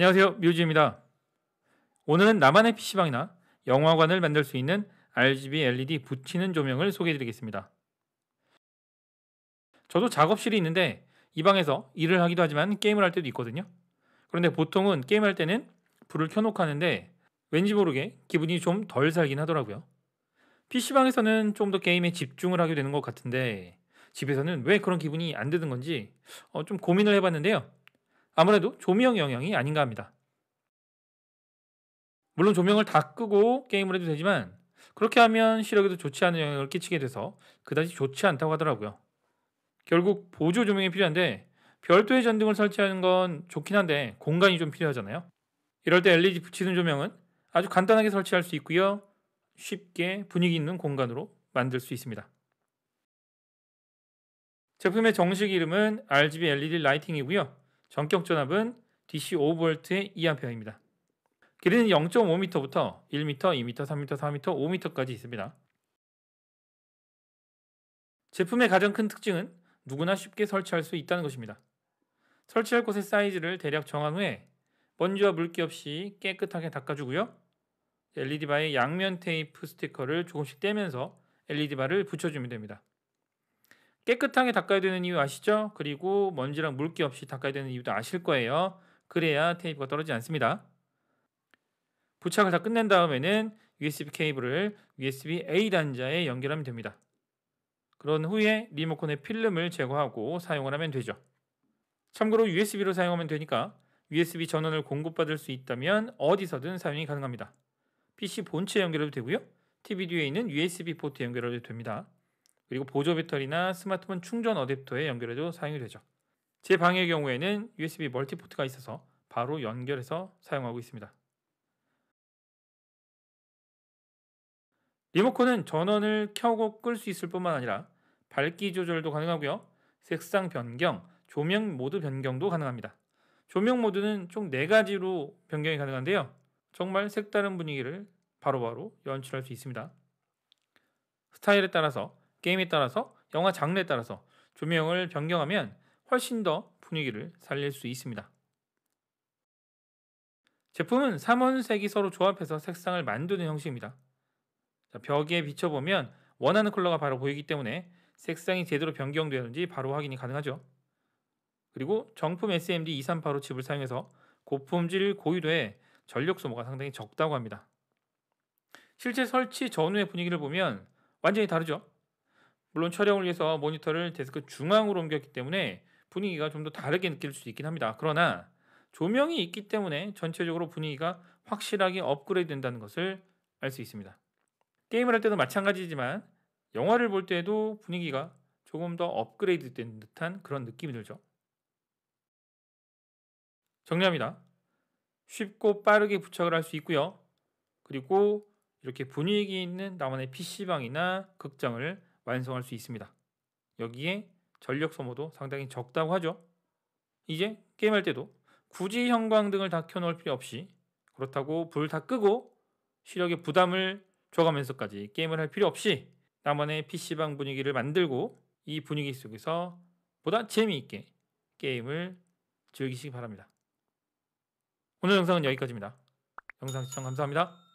안녕하세요. 뮤즈입니다. 오늘은 나만의 PC방이나 영화관을 만들 수 있는 RGB LED 붙이는 조명을 소개해드리겠습니다. 저도 작업실이 있는데 이 방에서 일을 하기도 하지만 게임을 할 때도 있거든요. 그런데 보통은 게임할 때는 불을 켜놓고 하는데 왠지 모르게 기분이 좀 덜 살긴 하더라고요. PC방에서는 좀 더 게임에 집중을 하게 되는 것 같은데 집에서는 왜 그런 기분이 안 드는 건지 어, 좀 고민을 해봤는데요. 아무래도 조명 영향이 아닌가 합니다. 물론 조명을 다 끄고 게임을 해도 되지만 그렇게 하면 시력에도 좋지 않은 영향을 끼치게 돼서 그다지 좋지 않다고 하더라고요. 결국 보조 조명이 필요한데 별도의 전등을 설치하는 건 좋긴 한데 공간이 좀 필요하잖아요. 이럴 때 LED 붙이는 조명은 아주 간단하게 설치할 수 있고요. 쉽게 분위기 있는 공간으로 만들 수 있습니다. 제품의 정식 이름은 RGB LED 라이팅이고요. 전격 전압은 DC 5V의 2A입니다. 길이는 0.5m부터 1m, 2m, 3m, 4m, 5m까지 있습니다. 제품의 가장 큰 특징은 누구나 쉽게 설치할 수 있다는 것입니다. 설치할 곳의 사이즈를 대략 정한 후에 먼지와 물기 없이 깨끗하게 닦아주고요. LED 바의 양면 테이프 스티커를 조금씩 떼면서 LED 바를 붙여주면 됩니다. 깨끗하게 닦아야 되는 이유 아시죠? 그리고 먼지랑 물기 없이 닦아야 되는 이유도 아실 거예요. 그래야 테이프가 떨어지지 않습니다. 부착을 다 끝낸 다음에는 USB 케이블을 USB A 단자에 연결하면 됩니다. 그런 후에 리모컨의 필름을 제거하고 사용을 하면 되죠. 참고로 USB로 사용하면 되니까 USB 전원을 공급받을 수 있다면 어디서든 사용이 가능합니다. PC 본체 연결해도 되고요. TV 뒤에 있는 USB 포트 연결해도 됩니다. 그리고 보조 배터리나 스마트폰 충전 어댑터에 연결해도 사용이 되죠. 제 방의 경우에는 USB 멀티포트가 있어서 바로 연결해서 사용하고 있습니다. 리모컨은 전원을 켜고 끌 수 있을 뿐만 아니라 밝기 조절도 가능하고요. 색상 변경, 조명 모드 변경도 가능합니다. 조명 모드는 총 4가지로 변경이 가능한데요. 정말 색다른 분위기를 바로바로 바로 연출할 수 있습니다. 스타일에 따라서 게임에 따라서 영화 장르에 따라서 조명을 변경하면 훨씬 더 분위기를 살릴 수 있습니다. 제품은 삼원색이 서로 조합해서 색상을 만드는 형식입니다. 벽에 비춰보면 원하는 컬러가 바로 보이기 때문에 색상이 제대로 변경되는지 었 바로 확인이 가능하죠. 그리고 정품 SMD2385 칩을 사용해서 고품질 고유도에 전력 소모가 상당히 적다고 합니다. 실제 설치 전후의 분위기를 보면 완전히 다르죠. 물론 촬영을 위해서 모니터를 데스크 중앙으로 옮겼기 때문에 분위기가 좀 더 다르게 느낄 수 있긴 합니다. 그러나 조명이 있기 때문에 전체적으로 분위기가 확실하게 업그레이드 된다는 것을 알 수 있습니다. 게임을 할 때도 마찬가지지만 영화를 볼 때도 에 분위기가 조금 더 업그레이드 된 듯한 그런 느낌이 들죠. 정리합니다. 쉽고 빠르게 부착을 할 수 있고요. 그리고 이렇게 분위기 있는 나만의 PC방이나 극장을 완성할 수 있습니다. 여기에 전력 소모도 상당히 적다고 하죠. 이제 게임할 때도 굳이 형광등을 다 켜놓을 필요 없이 그렇다고 불 다 끄고 시력에 부담을 줘가면서까지 게임을 할 필요 없이 나만의 PC방 분위기를 만들고 이 분위기 속에서 보다 재미있게 게임을 즐기시기 바랍니다. 오늘 영상은 여기까지입니다. 영상 시청 감사합니다.